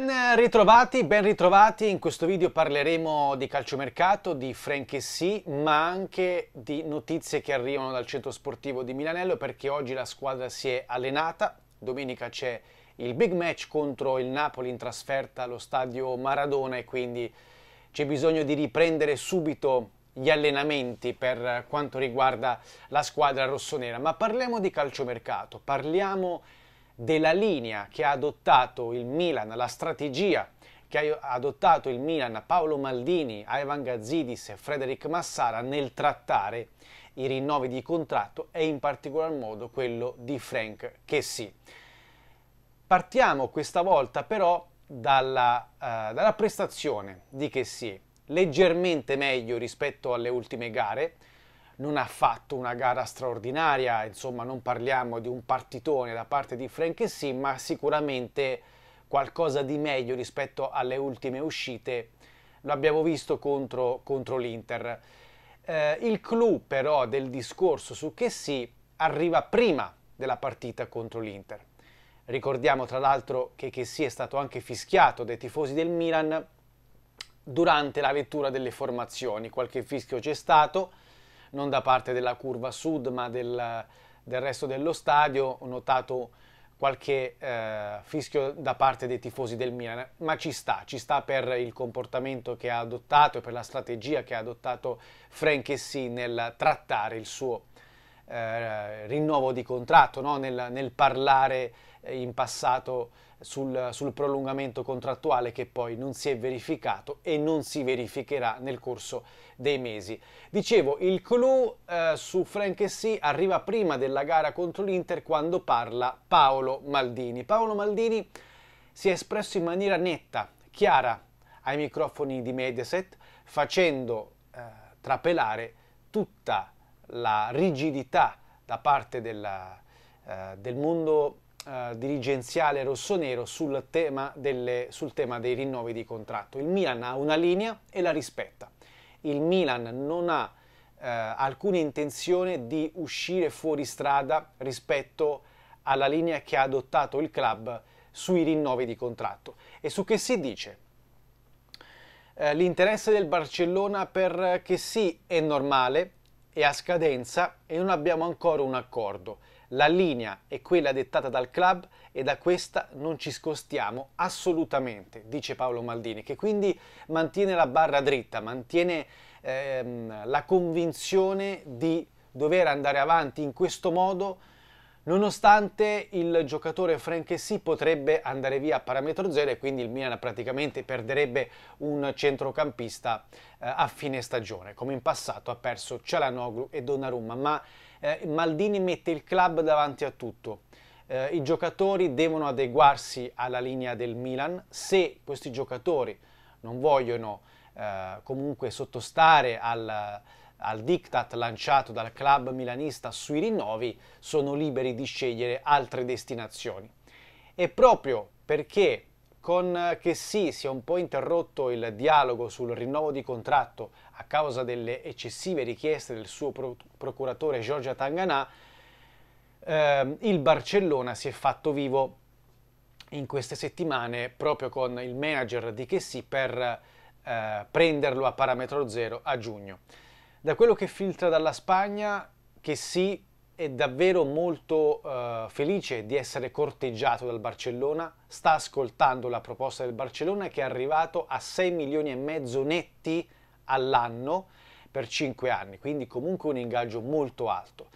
Ben ritrovati, ben ritrovati, in questo video parleremo di calciomercato, di Franchessy, ma anche di notizie che arrivano dal centro sportivo di Milanello perché oggi la squadra si è allenata, domenica c'è il big match contro il Napoli in trasferta allo stadio Maradona e quindi c'è bisogno di riprendere subito gli allenamenti per quanto riguarda la squadra rossonera, ma parliamo di calciomercato, parliamo di della linea che ha adottato il Milan, la strategia che ha adottato il Milan, a Paolo Maldini, Ivan Gazzidis e Frederic Massara nel trattare i rinnovi di contratto e in particolar modo quello di Frank Chessy. Partiamo questa volta però dalla, uh, dalla prestazione di Chessy, leggermente meglio rispetto alle ultime gare, non ha fatto una gara straordinaria, insomma non parliamo di un partitone da parte di Frank Sì, ma sicuramente qualcosa di meglio rispetto alle ultime uscite lo abbiamo visto contro, contro l'Inter. Eh, il clou però del discorso su che sì arriva prima della partita contro l'Inter. Ricordiamo tra l'altro che che sì è stato anche fischiato dai tifosi del Milan durante la lettura delle formazioni, qualche fischio c'è stato, non da parte della curva sud ma del, del resto dello stadio, ho notato qualche eh, fischio da parte dei tifosi del Milan, ma ci sta, ci sta per il comportamento che ha adottato e per la strategia che ha adottato Frank Franchessi nel trattare il suo eh, rinnovo di contratto, no? nel, nel, parlare in passato sul, sul, prolungamento contrattuale che poi non si è verificato e non si verificherà nel corso dei mesi. Dicevo, il clou eh, su Frank Essi arriva prima della gara contro l'Inter quando parla Paolo Maldini. Paolo Maldini si è espresso in maniera netta, chiara, ai microfoni di Mediaset, facendo eh, trapelare tutta la rigidità da parte della, eh, del mondo eh, dirigenziale rossonero sul tema, delle, sul tema dei rinnovi di contratto. Il Milan ha una linea e la rispetta. Il Milan non ha eh, alcuna intenzione di uscire fuori strada rispetto alla linea che ha adottato il club sui rinnovi di contratto. E su che si dice? Eh, l'interesse del Barcellona per che sì è normale, è a scadenza e non abbiamo ancora un accordo la linea è quella dettata dal club e da questa non ci scostiamo assolutamente, dice Paolo Maldini, che quindi mantiene la barra dritta, mantiene ehm, la convinzione di dover andare avanti in questo modo nonostante il giocatore Franchesi potrebbe andare via a parametro zero e quindi il Milan praticamente perderebbe un centrocampista eh, a fine stagione, come in passato ha perso Cialanoglu e Donnarumma, ma eh, Maldini mette il club davanti a tutto. Eh, I giocatori devono adeguarsi alla linea del Milan. Se questi giocatori non vogliono eh, comunque sottostare al, al diktat lanciato dal club milanista sui rinnovi, sono liberi di scegliere altre destinazioni. E proprio perché con eh, Chessy si è un po' interrotto il dialogo sul rinnovo di contratto a causa delle eccessive richieste del suo pro procuratore Giorgia Tanganà, eh, il Barcellona si è fatto vivo in queste settimane proprio con il manager di Chessy per eh, prenderlo a parametro zero a giugno. Da quello che filtra dalla Spagna, Chessy è davvero molto uh, felice di essere corteggiato dal Barcellona, sta ascoltando la proposta del Barcellona che è arrivato a 6 milioni e mezzo netti all'anno per 5 anni, quindi comunque un ingaggio molto alto.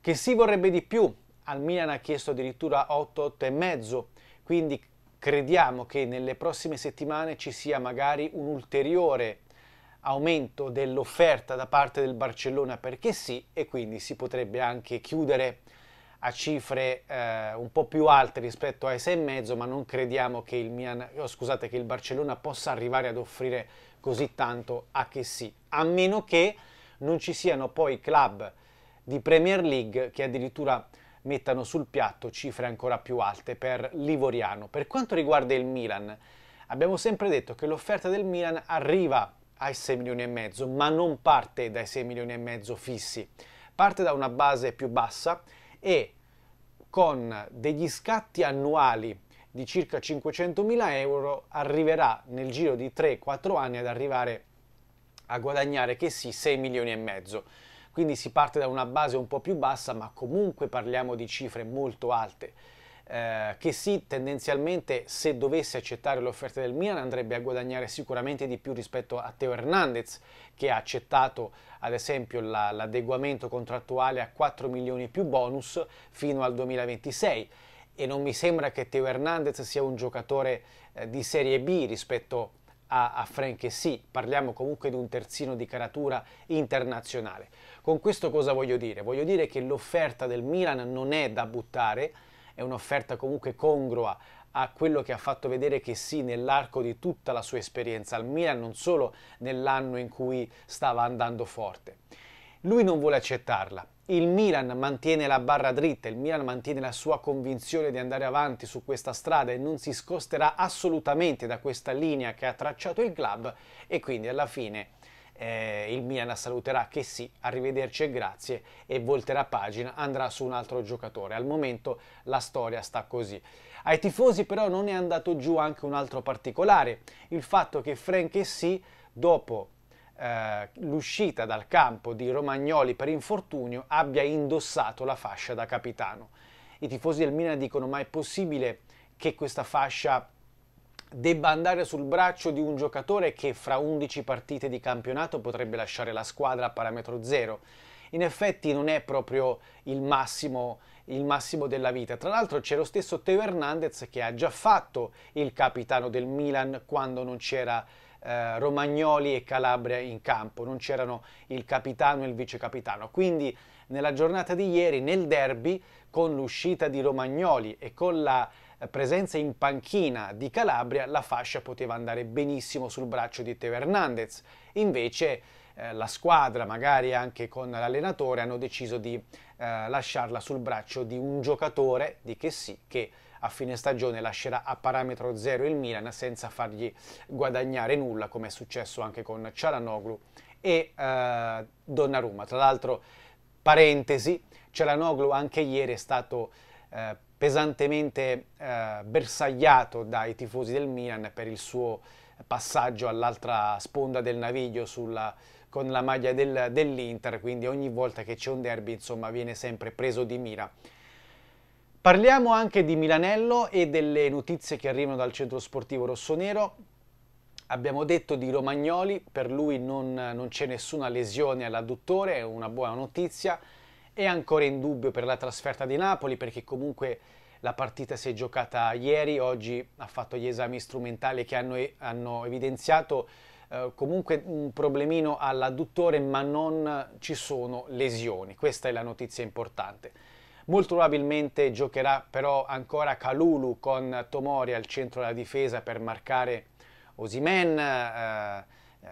Che si vorrebbe di più? Al Milan ha chiesto addirittura 8-8,5, quindi crediamo che nelle prossime settimane ci sia magari un ulteriore aumento dell'offerta da parte del Barcellona perché sì e quindi si potrebbe anche chiudere a cifre eh, un po' più alte rispetto a 6,5 ma non crediamo che il, Mian, oh, scusate, che il Barcellona possa arrivare ad offrire così tanto a che sì a meno che non ci siano poi club di Premier League che addirittura mettano sul piatto cifre ancora più alte per Livoriano. Per quanto riguarda il Milan, abbiamo sempre detto che l'offerta del Milan arriva ai 6 milioni e mezzo, ma non parte dai 6 milioni e mezzo fissi, parte da una base più bassa e con degli scatti annuali di circa 500 mila euro arriverà nel giro di 3-4 anni ad arrivare a guadagnare che sì 6 milioni e mezzo. Quindi si parte da una base un po' più bassa, ma comunque parliamo di cifre molto alte eh, che sì, tendenzialmente se dovesse accettare l'offerta del Milan andrebbe a guadagnare sicuramente di più rispetto a Teo Hernandez che ha accettato ad esempio la, l'adeguamento contrattuale a 4 milioni più bonus fino al 2026 e non mi sembra che Teo Hernandez sia un giocatore eh, di Serie B rispetto a, a Frank sì, parliamo comunque di un terzino di caratura internazionale. Con questo cosa voglio dire? Voglio dire che l'offerta del Milan non è da buttare, è un'offerta comunque congrua a quello che ha fatto vedere che sì, nell'arco di tutta la sua esperienza al Milan, non solo nell'anno in cui stava andando forte. Lui non vuole accettarla. Il Milan mantiene la barra dritta, il Milan mantiene la sua convinzione di andare avanti su questa strada e non si scosterà assolutamente da questa linea che ha tracciato il club e quindi alla fine eh, il Milan saluterà che sì, arrivederci e grazie e volterà pagina, andrà su un altro giocatore. Al momento la storia sta così. Ai tifosi però non è andato giù anche un altro particolare, il fatto che Frank e sì, dopo eh, l'uscita dal campo di Romagnoli per infortunio, abbia indossato la fascia da capitano. I tifosi del Milan dicono ma è possibile che questa fascia debba andare sul braccio di un giocatore che fra 11 partite di campionato potrebbe lasciare la squadra a parametro zero. In effetti non è proprio il massimo, il massimo della vita. Tra l'altro c'è lo stesso Teo Hernandez che ha già fatto il capitano del Milan quando non c'era eh, Romagnoli e Calabria in campo, non c'erano il capitano e il vice capitano. Quindi nella giornata di ieri nel derby con l'uscita di Romagnoli e con la presenza in panchina di Calabria la fascia poteva andare benissimo sul braccio di Teo Hernandez, invece eh, la squadra, magari anche con l'allenatore, hanno deciso di eh, lasciarla sul braccio di un giocatore di che sì, che a fine stagione lascerà a parametro zero il Milan senza fargli guadagnare nulla, come è successo anche con Cialanoglu e eh, Donnarumma. Tra l'altro, parentesi, Cialanoglu anche ieri è stato eh, pesantemente eh, bersagliato dai tifosi del Milan per il suo passaggio all'altra sponda del naviglio sulla, con la maglia del, dell'Inter, quindi ogni volta che c'è un derby insomma, viene sempre preso di mira. Parliamo anche di Milanello e delle notizie che arrivano dal centro sportivo rossonero. Abbiamo detto di Romagnoli, per lui non, non c'è nessuna lesione all'adduttore, è una buona notizia è ancora in dubbio per la trasferta di Napoli perché comunque la partita si è giocata ieri, oggi ha fatto gli esami strumentali che hanno, hanno evidenziato eh, comunque un problemino all'adduttore ma non ci sono lesioni, questa è la notizia importante. Molto probabilmente giocherà però ancora Kalulu con Tomori al centro della difesa per marcare Osimen, eh, eh,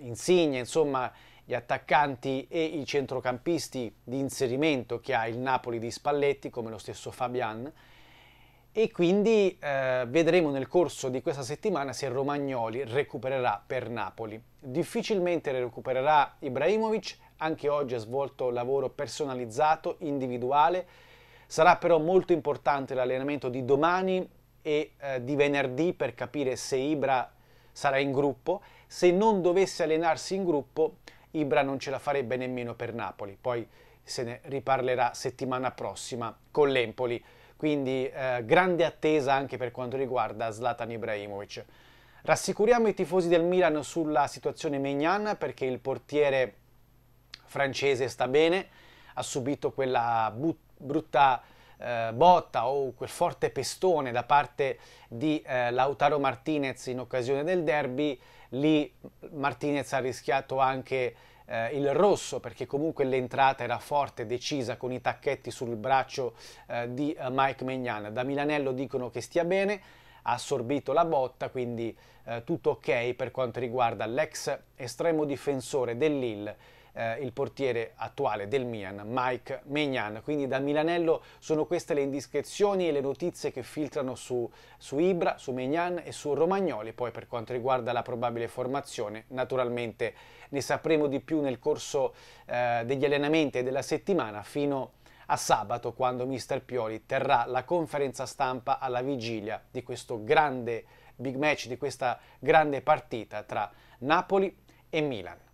Insigne, insomma gli attaccanti e i centrocampisti di inserimento che ha il Napoli di Spalletti, come lo stesso Fabian. E quindi eh, vedremo nel corso di questa settimana se Romagnoli recupererà per Napoli. Difficilmente recupererà Ibrahimovic, anche oggi ha svolto lavoro personalizzato, individuale. Sarà però molto importante l'allenamento di domani e eh, di venerdì per capire se Ibra sarà in gruppo. Se non dovesse allenarsi in gruppo, Ibra non ce la farebbe nemmeno per Napoli, poi se ne riparlerà settimana prossima con l'Empoli. Quindi eh, grande attesa anche per quanto riguarda Zlatan Ibrahimovic. Rassicuriamo i tifosi del Milan sulla situazione Mignan perché il portiere francese sta bene, ha subito quella brutta eh, botta o quel forte pestone da parte di eh, Lautaro Martinez in occasione del derby lì Martinez ha rischiato anche eh, il rosso perché comunque l'entrata era forte, decisa con i tacchetti sul braccio eh, di eh, Mike Magnan. Da Milanello dicono che stia bene, ha assorbito la botta, quindi eh, tutto ok per quanto riguarda l'ex estremo difensore dell'Ill eh, il portiere attuale del Milan, Mike Maignan. Quindi da Milanello sono queste le indiscrezioni e le notizie che filtrano su, su Ibra, su Maignan e su Romagnoli. Poi per quanto riguarda la probabile formazione, naturalmente ne sapremo di più nel corso eh, degli allenamenti e della settimana fino a sabato quando Mister Pioli terrà la conferenza stampa alla vigilia di questo grande big match, di questa grande partita tra Napoli e Milan.